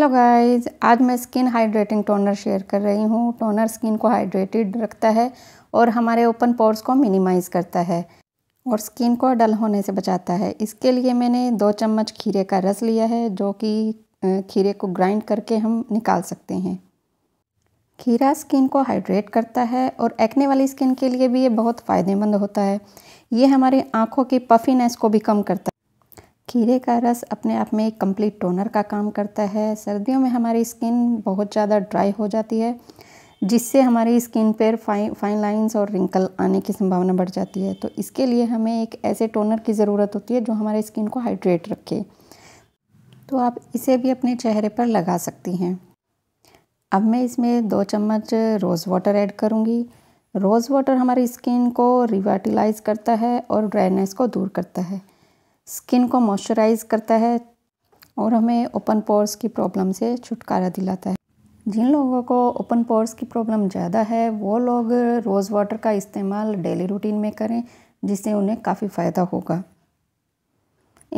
hello guys आज मैं skin hydrating toner share कर रही हूँ टोनर स्किन को हाइड्रेटेड रखता है और हमारे ओपन पोर्स को मिनिमाइज़ करता है और स्किन को डल होने से बचाता है इसके लिए मैंने दो चम्मच खीरे का रस लिया है जो कि खीरे को ग्राइंड करके हम निकाल सकते हैं खीरा स्किन को हाइड्रेट करता है और एक्ने वाली स्किन के लिए भी ये बहुत फ़ायदेमंद होता है ये हमारी आँखों की पफिनेस को भी कम करता है खीरे का रस अपने आप में एक कंप्लीट टोनर का काम करता है सर्दियों में हमारी स्किन बहुत ज़्यादा ड्राई हो जाती है जिससे हमारी स्किन पर फाइन फाइन लाइंस और रिंकल आने की संभावना बढ़ जाती है तो इसके लिए हमें एक ऐसे टोनर की ज़रूरत होती है जो हमारे स्किन को हाइड्रेट रखे तो आप इसे भी अपने चेहरे पर लगा सकती हैं अब मैं इसमें दो चम्मच रोज़ वाटर ऐड करूँगी रोज़ वाटर हमारी स्किन को रिवाटिलाइज करता है और ड्राइनेस को दूर करता है स्किन को मॉइस्चराइज़ करता है और हमें ओपन पोर्स की प्रॉब्लम से छुटकारा दिलाता है जिन लोगों को ओपन पोर्स की प्रॉब्लम ज़्यादा है वो लोग रोज़ वाटर का इस्तेमाल डेली रूटीन में करें जिससे उन्हें काफ़ी फ़ायदा होगा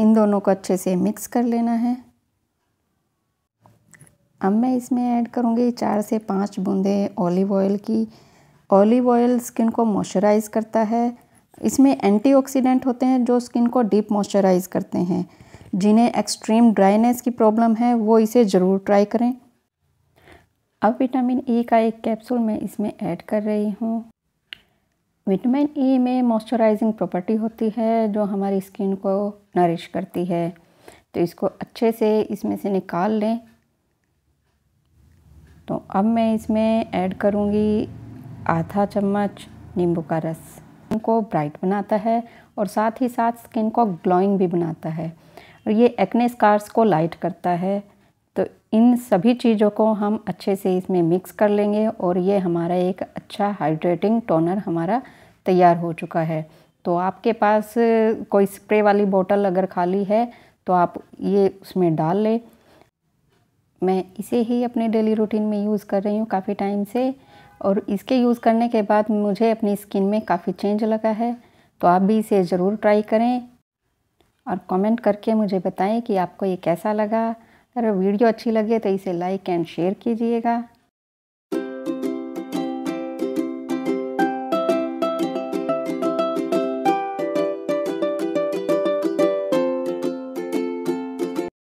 इन दोनों को अच्छे से मिक्स कर लेना है अब मैं इसमें ऐड करूँगी चार से पाँच बूंदें ऑलिव ऑयल की ऑलिव ऑयल स्किन को मॉइस्चराइज़ करता है इसमें एंटीऑक्सीडेंट होते हैं जो स्किन को डीप मॉइस्चराइज करते हैं जिन्हें एक्सट्रीम ड्राइनेस की प्रॉब्लम है वो इसे ज़रूर ट्राई करें अब विटामिन ई e का एक कैप्सूल मैं इसमें ऐड कर रही हूँ विटामिन ई e में मॉइस्चराइजिंग प्रॉपर्टी होती है जो हमारी स्किन को नरिश करती है तो इसको अच्छे से इसमें से निकाल लें तो अब मैं इसमें ऐड करूँगी आधा चम्मच नींबू का रस को ब्राइट बनाता है और साथ ही साथ स्किन को ग्लोइंग भी बनाता है और ये एक्ने स्कार्स को लाइट करता है तो इन सभी चीज़ों को हम अच्छे से इसमें मिक्स कर लेंगे और ये हमारा एक अच्छा हाइड्रेटिंग टोनर हमारा तैयार हो चुका है तो आपके पास कोई स्प्रे वाली बोतल अगर खाली है तो आप ये उसमें डाल लें मैं इसे ही अपने डेली रूटीन में यूज़ कर रही हूँ काफ़ी टाइम से और इसके यूज़ करने के बाद मुझे अपनी स्किन में काफ़ी चेंज लगा है तो आप भी इसे ज़रूर ट्राई करें और कमेंट करके मुझे बताएं कि आपको ये कैसा लगा अगर वीडियो अच्छी लगे तो इसे लाइक एंड शेयर कीजिएगा